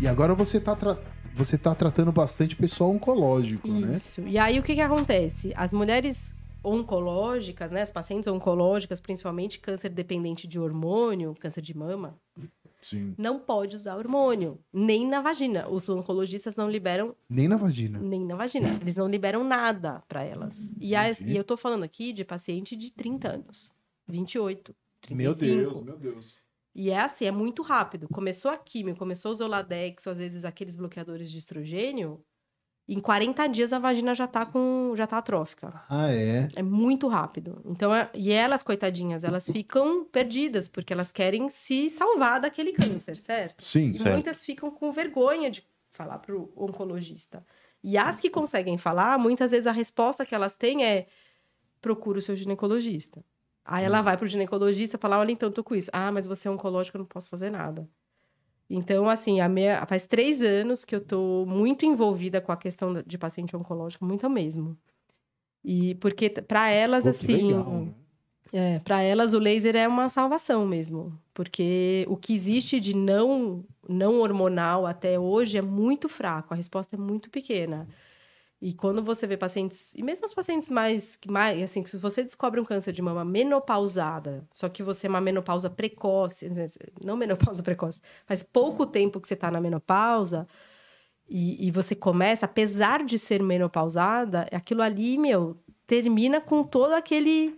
E agora você está tra... você tá tratando bastante pessoal oncológico, Isso. né? Isso. E aí o que, que acontece? As mulheres oncológicas, né, as pacientes oncológicas, principalmente câncer dependente de hormônio, câncer de mama, Sim. não pode usar hormônio, nem na vagina. Os oncologistas não liberam nem na vagina. Nem na vagina. Eles não liberam nada para elas. E, as, e eu tô falando aqui de paciente de 30 anos, 28, 35. Meu Deus, meu Deus. E é assim, é muito rápido. Começou a química, começou o Zoladex, às vezes aqueles bloqueadores de estrogênio, em 40 dias a vagina já tá com já tá atrófica. Ah, é. É muito rápido. Então, é... e elas coitadinhas, elas ficam perdidas porque elas querem se salvar daquele câncer, certo? Sim, e certo. muitas ficam com vergonha de falar pro oncologista. E as que conseguem falar, muitas vezes a resposta que elas têm é procura o seu ginecologista. Aí ela hum. vai pro ginecologista e fala: olha, então, tô com isso. Ah, mas você é oncológico, eu não posso fazer nada. Então, assim, a minha, faz três anos que eu tô muito envolvida com a questão de paciente oncológico, muito mesmo. E porque para elas, Pô, assim. Né? É, para elas o laser é uma salvação mesmo, porque o que existe de não não hormonal até hoje é muito fraco, a resposta é muito pequena. E quando você vê pacientes, e mesmo os pacientes mais, mais assim, se você descobre um câncer de mama menopausada, só que você é uma menopausa precoce, né, não menopausa precoce, faz pouco tempo que você está na menopausa, e, e, você começa, apesar de ser menopausada, aquilo ali, meu, termina com todo aquele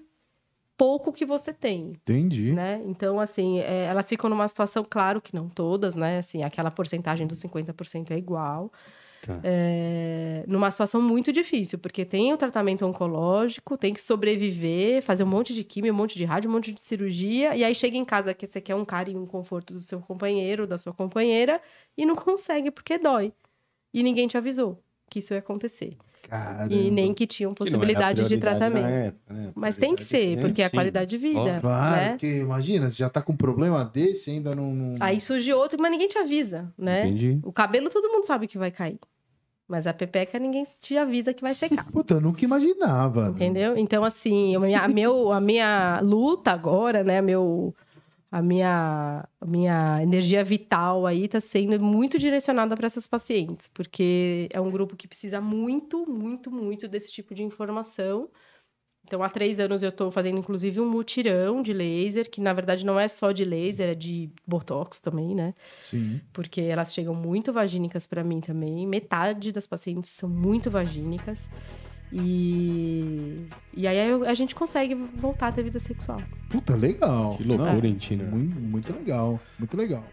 pouco que você tem. Entendi. Né? Então, assim, é, elas ficam numa situação, claro que não todas, né? Assim, aquela porcentagem dos 50% é igual, Tá. É, numa situação muito difícil, porque tem o tratamento oncológico, tem que sobreviver, fazer um monte de quimio, um monte de rádio, um monte de cirurgia, e aí chega em casa que você quer um carinho, um conforto do seu companheiro, da sua companheira, e não consegue porque dói. E ninguém te avisou que isso ia acontecer. Caramba. E nem que tinham é possibilidade que de tratamento. Época, né? Mas tem que ser, né? porque é a qualidade de vida. claro, né? porque imagina, você já tá com um problema desse ainda não, não. Aí surge outro, mas ninguém te avisa, né? Entendi. O cabelo todo mundo sabe que vai cair. Mas a pepeca ninguém te avisa que vai secar. Puta, eu nunca imaginava. Né? Entendeu? Então, assim, a minha, a meu, a minha luta agora, né? Meu a minha, a minha energia vital aí está sendo muito direcionada para essas pacientes, porque é um grupo que precisa muito, muito, muito desse tipo de informação. Então, há três anos eu estou fazendo, inclusive, um mutirão de laser, que na verdade não é só de laser, é de botox também, né? Sim. Porque elas chegam muito vagínicas para mim também. Metade das pacientes são muito vagínicas. E, e aí a gente consegue voltar ter vida sexual. Puta, legal. Que loucura, hein, Muito, muito legal, muito legal.